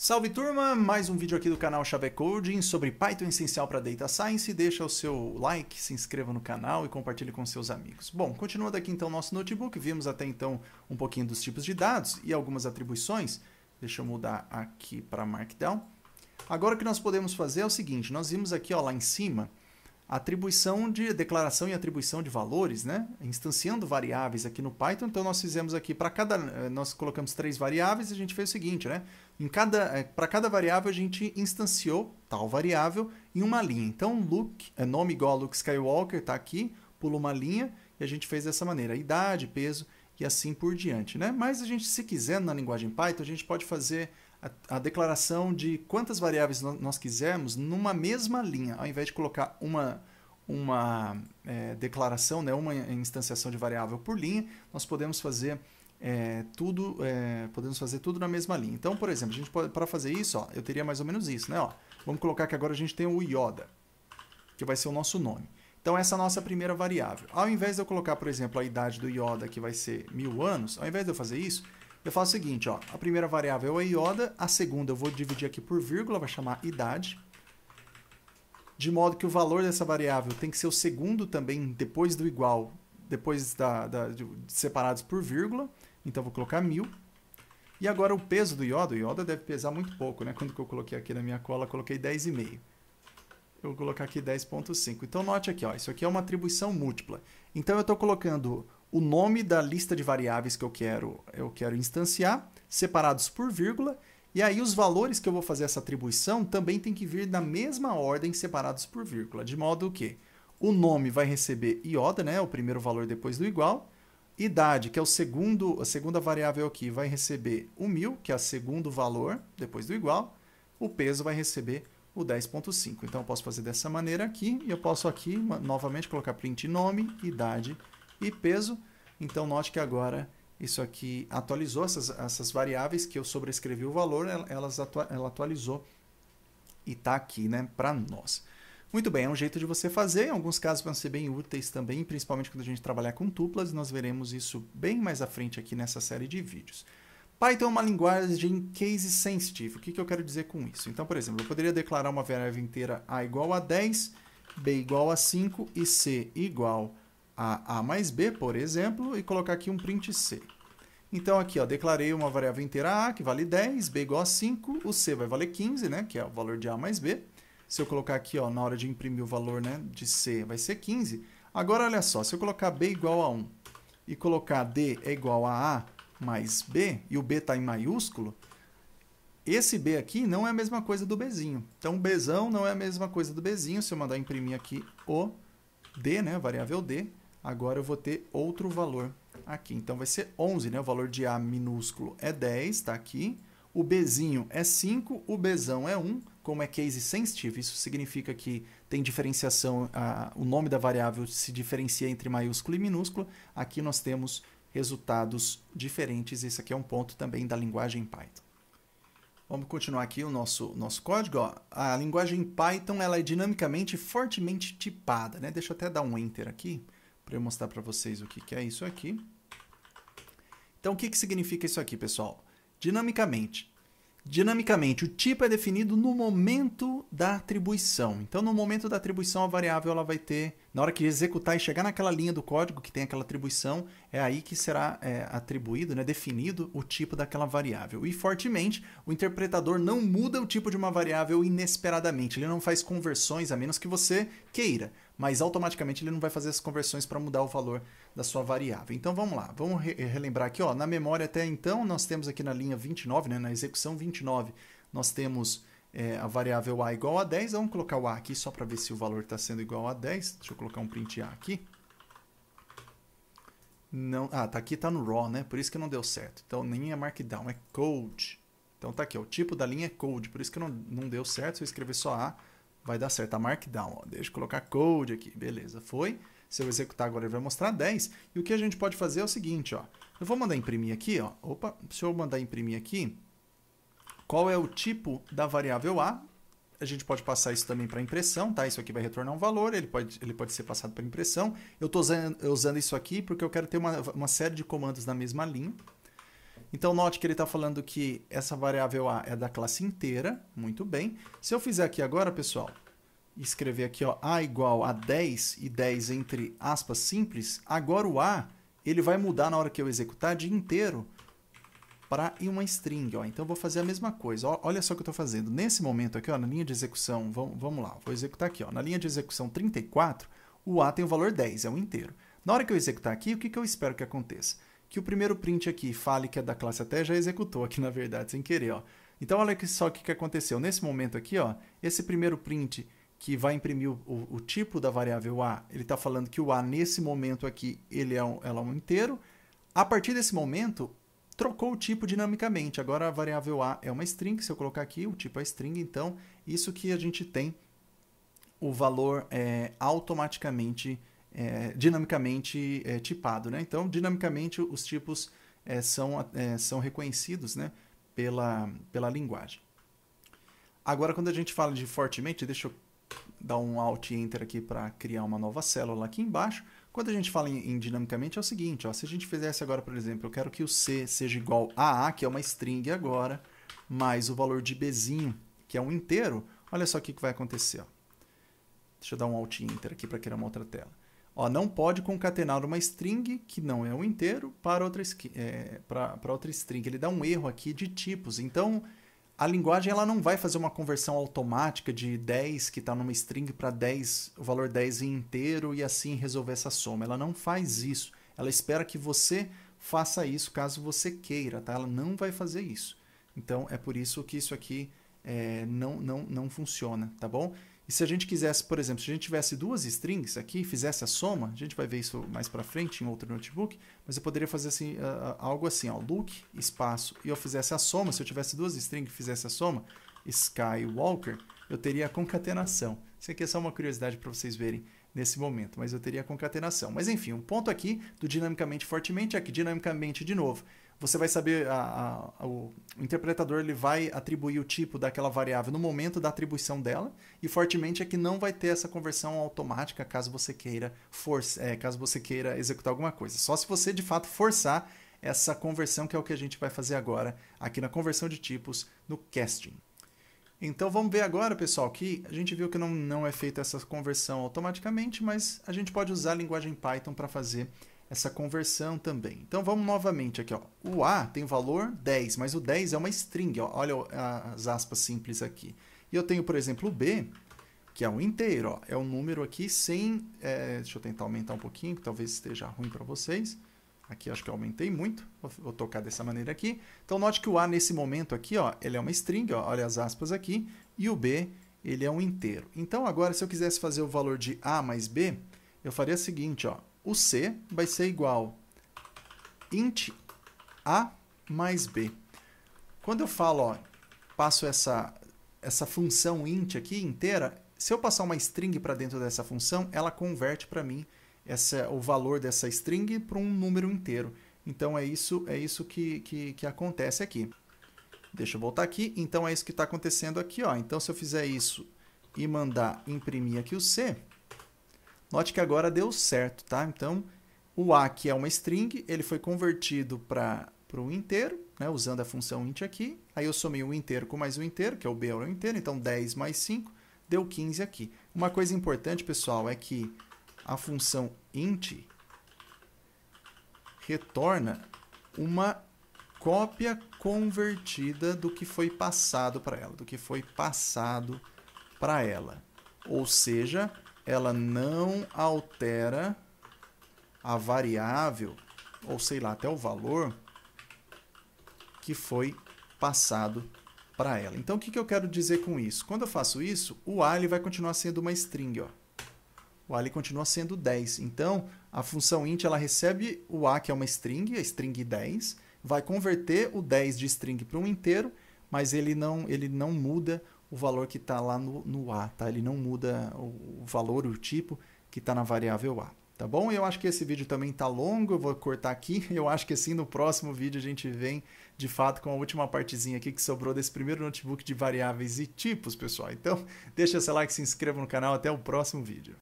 Salve turma, mais um vídeo aqui do canal Xavé Coding sobre Python essencial para Data Science. Deixa o seu like, se inscreva no canal e compartilhe com seus amigos. Bom, continuando aqui então nosso notebook, vimos até então um pouquinho dos tipos de dados e algumas atribuições. Deixa eu mudar aqui para Markdown. Agora o que nós podemos fazer é o seguinte, nós vimos aqui ó, lá em cima atribuição de declaração e atribuição de valores, né? Instanciando variáveis aqui no Python. Então nós fizemos aqui para cada eh, nós colocamos três variáveis e a gente fez o seguinte, né? Em cada eh, para cada variável a gente instanciou tal variável em uma linha. Então look, é nome igual a Luke Skywalker está aqui, pula uma linha e a gente fez dessa maneira, idade, peso e assim por diante, né? Mas a gente se quiser na linguagem Python, a gente pode fazer a, a declaração de quantas variáveis nós quisermos numa mesma linha, ao invés de colocar uma, uma é, declaração, né, uma instanciação de variável por linha, nós podemos fazer é, tudo, é, podemos fazer tudo na mesma linha. Então, por exemplo, a gente para fazer isso, ó, eu teria mais ou menos isso, né? Ó, vamos colocar que agora a gente tem o Yoda, que vai ser o nosso nome. Então, essa é a nossa primeira variável. Ao invés de eu colocar, por exemplo, a idade do Yoda, que vai ser mil anos, ao invés de eu fazer isso, eu faço o seguinte, ó, a primeira variável é ioda, a segunda eu vou dividir aqui por vírgula, vai chamar idade, de modo que o valor dessa variável tem que ser o segundo também, depois do igual, depois da, da de, separados por vírgula, então vou colocar mil. E agora o peso do ioda, o ioda deve pesar muito pouco, né? Quando que eu coloquei aqui na minha cola, coloquei 10,5. Eu vou colocar aqui 10.5. Então note aqui, ó, isso aqui é uma atribuição múltipla. Então eu estou colocando o nome da lista de variáveis que eu quero, eu quero instanciar, separados por vírgula, e aí os valores que eu vou fazer essa atribuição também tem que vir na mesma ordem, separados por vírgula, de modo que o nome vai receber ioda, né, o primeiro valor depois do igual, idade, que é o segundo, a segunda variável aqui, vai receber o 1.000, que é o segundo valor depois do igual, o peso vai receber o 10.5. Então, eu posso fazer dessa maneira aqui, e eu posso aqui, novamente, colocar print nome, idade e peso. Então note que agora isso aqui atualizou essas, essas variáveis que eu sobrescrevi o valor, elas atua, ela atualizou e está aqui né, para nós. Muito bem, é um jeito de você fazer, em alguns casos vão ser bem úteis também, principalmente quando a gente trabalhar com tuplas, nós veremos isso bem mais à frente aqui nessa série de vídeos. Python é uma linguagem case sensitive. O que, que eu quero dizer com isso? Então, por exemplo, eu poderia declarar uma variável inteira a igual a 10, b igual a 5 e c igual a a A mais B, por exemplo, e colocar aqui um print C. Então, aqui, ó, declarei uma variável inteira A, que vale 10, B igual a 5, o C vai valer 15, né, que é o valor de A mais B. Se eu colocar aqui, ó, na hora de imprimir o valor né, de C, vai ser 15. Agora, olha só, se eu colocar B igual a 1 e colocar D é igual a A mais B, e o B está em maiúsculo, esse B aqui não é a mesma coisa do Bzinho. Então, Bzão não é a mesma coisa do Bzinho. Se eu mandar imprimir aqui o D, né, variável D, agora eu vou ter outro valor aqui. Então vai ser 11, né? O valor de A minúsculo é 10, está aqui. O Bzinho é 5, o Bzão é 1, como é case sensitive. Isso significa que tem diferenciação, a, o nome da variável se diferencia entre maiúsculo e minúsculo. Aqui nós temos resultados diferentes. Esse aqui é um ponto também da linguagem Python. Vamos continuar aqui o nosso, nosso código. Ó, a linguagem Python ela é dinamicamente fortemente tipada. Né? Deixa eu até dar um Enter aqui para eu mostrar para vocês o que, que é isso aqui. Então, o que, que significa isso aqui, pessoal? Dinamicamente. Dinamicamente, o tipo é definido no momento da atribuição. Então, no momento da atribuição, a variável ela vai ter, na hora que executar e chegar naquela linha do código que tem aquela atribuição, é aí que será é, atribuído, né, definido o tipo daquela variável. E fortemente, o interpretador não muda o tipo de uma variável inesperadamente. Ele não faz conversões a menos que você queira mas automaticamente ele não vai fazer as conversões para mudar o valor da sua variável. Então vamos lá, vamos re eh, relembrar aqui, ó, na memória até então nós temos aqui na linha 29, né, na execução 29, nós temos é, a variável a igual a 10, vamos colocar o a aqui só para ver se o valor está sendo igual a 10, deixa eu colocar um print a aqui. Não, ah, tá aqui está no raw, né? Por isso que não deu certo. Então nem é markdown, é code. Então tá aqui, ó, o tipo da linha é code, por isso que não, não deu certo, se eu escrever só a, vai dar certo. A tá markdown, ó. deixa eu colocar code aqui. Beleza, foi. Se eu executar agora, ele vai mostrar 10. E o que a gente pode fazer é o seguinte, ó. Eu vou mandar imprimir aqui, ó. Opa, se eu mandar imprimir aqui, qual é o tipo da variável A? A gente pode passar isso também para impressão, tá? Isso aqui vai retornar um valor, ele pode, ele pode ser passado para impressão. Eu estou usando, usando, isso aqui porque eu quero ter uma, uma série de comandos na mesma linha. Então, note que ele está falando que essa variável A é da classe inteira. Muito bem. Se eu fizer aqui agora, pessoal, escrever aqui ó, A igual a 10 e 10 entre aspas simples, agora o A ele vai mudar na hora que eu executar de inteiro para uma string. Ó. Então, eu vou fazer a mesma coisa. Ó, olha só o que eu estou fazendo. Nesse momento aqui, ó, na linha de execução, vamos, vamos lá, vou executar aqui. Ó, na linha de execução 34, o A tem o valor 10, é um inteiro. Na hora que eu executar aqui, o que, que eu espero que aconteça? que o primeiro print aqui fale que é da classe até já executou aqui, na verdade, sem querer. Ó. Então, olha só o que, aconteceu. Nesse momento aqui, ó, esse primeiro print que vai imprimir o, o, o tipo da variável a, ele está falando que o a, nesse momento aqui, ele é um, ela é um inteiro. A partir desse momento, trocou o tipo dinamicamente. Agora, a variável a é uma string. Se eu colocar aqui, o tipo é string. Então, isso que a gente tem o valor é automaticamente é, dinamicamente é, tipado. Né? Então, dinamicamente, os tipos é, são, é, são reconhecidos né? pela, pela linguagem. Agora, quando a gente fala de fortemente, deixa eu dar um Alt Enter aqui para criar uma nova célula aqui embaixo. Quando a gente fala em, em dinamicamente, é o seguinte: ó, se a gente fizesse agora, por exemplo, eu quero que o C seja igual a A, que é uma string agora, mais o valor de Bzinho, que é um inteiro, olha só o que, que vai acontecer. Ó. Deixa eu dar um Alt Enter aqui para criar uma outra tela. Ó, não pode concatenar uma string, que não é um inteiro, para outra, é, pra, pra outra string. Ele dá um erro aqui de tipos. Então, a linguagem ela não vai fazer uma conversão automática de 10 que está numa string para 10, o valor 10 em inteiro e assim resolver essa soma. Ela não faz isso. Ela espera que você faça isso caso você queira, tá? Ela não vai fazer isso. Então é por isso que isso aqui é, não, não, não funciona, tá bom? E se a gente quisesse, por exemplo, se a gente tivesse duas strings aqui, fizesse a soma, a gente vai ver isso mais para frente em outro notebook, mas eu poderia fazer assim, uh, algo assim, ó, look, espaço, e eu fizesse a soma, se eu tivesse duas strings e fizesse a soma, Skywalker, eu teria a concatenação. Isso aqui é só uma curiosidade para vocês verem nesse momento, mas eu teria a concatenação. Mas enfim, um ponto aqui do dinamicamente fortemente é que dinamicamente de novo, você vai saber, a, a, o, o interpretador ele vai atribuir o tipo daquela variável no momento da atribuição dela, e fortemente é que não vai ter essa conversão automática caso você queira, force, é, caso você queira executar alguma coisa. Só se você de fato forçar essa conversão, que é o que a gente vai fazer agora aqui na conversão de tipos no casting. Então vamos ver agora, pessoal, que a gente viu que não, não é feita essa conversão automaticamente, mas a gente pode usar a linguagem Python para fazer essa conversão também. Então vamos novamente aqui, ó. O A tem valor 10, mas o 10 é uma string, ó. olha as aspas simples aqui. E eu tenho, por exemplo, o B, que é um inteiro, ó. é um número aqui sem... É... deixa eu tentar aumentar um pouquinho, que talvez esteja ruim para vocês. Aqui acho que eu aumentei muito, vou, tocar dessa maneira aqui. Então note que o A nesse momento aqui, ó, ele é uma string, ó, olha as aspas aqui, e o B, ele é um inteiro. Então agora se eu quisesse fazer o valor de A mais B, eu faria o seguinte, ó, o C vai ser igual int A mais B. Quando eu falo, ó, passo essa, essa função int aqui inteira, se eu passar uma string para dentro dessa função, ela converte para mim essa, o valor dessa string para um número inteiro. Então é isso, é isso que, que, que acontece aqui. Deixa eu voltar aqui. Então é isso que está acontecendo aqui. Ó. Então se eu fizer isso e mandar imprimir aqui o C, Note que agora deu certo, tá? Então, o A, que é uma string, ele foi convertido para o inteiro, né? usando a função int aqui. Aí eu somei o inteiro com mais o inteiro, que é o B o inteiro, então 10 mais 5 deu 15 aqui. Uma coisa importante, pessoal, é que a função int retorna uma cópia convertida do que foi passado para ela, do que foi passado para ela. Ou seja, ela não altera a variável, ou sei lá, até o valor que foi passado para ela. Então, o que, que eu quero dizer com isso? Quando eu faço isso, o ali vai continuar sendo uma string. Ó. O ali continua sendo 10. Então, a função int ela recebe o a, que é uma string, a string 10, vai converter o 10 de string para um inteiro, mas ele não, ele não muda o valor que está lá no, no A, tá? Ele não muda o valor, o tipo que está na variável A, tá bom? Eu acho que esse vídeo também está longo, eu vou cortar aqui. Eu acho que assim no próximo vídeo a gente vem, de fato, com a última partezinha aqui que sobrou desse primeiro notebook de variáveis e tipos, pessoal. Então, deixa seu like, se inscreva no canal, até o próximo vídeo.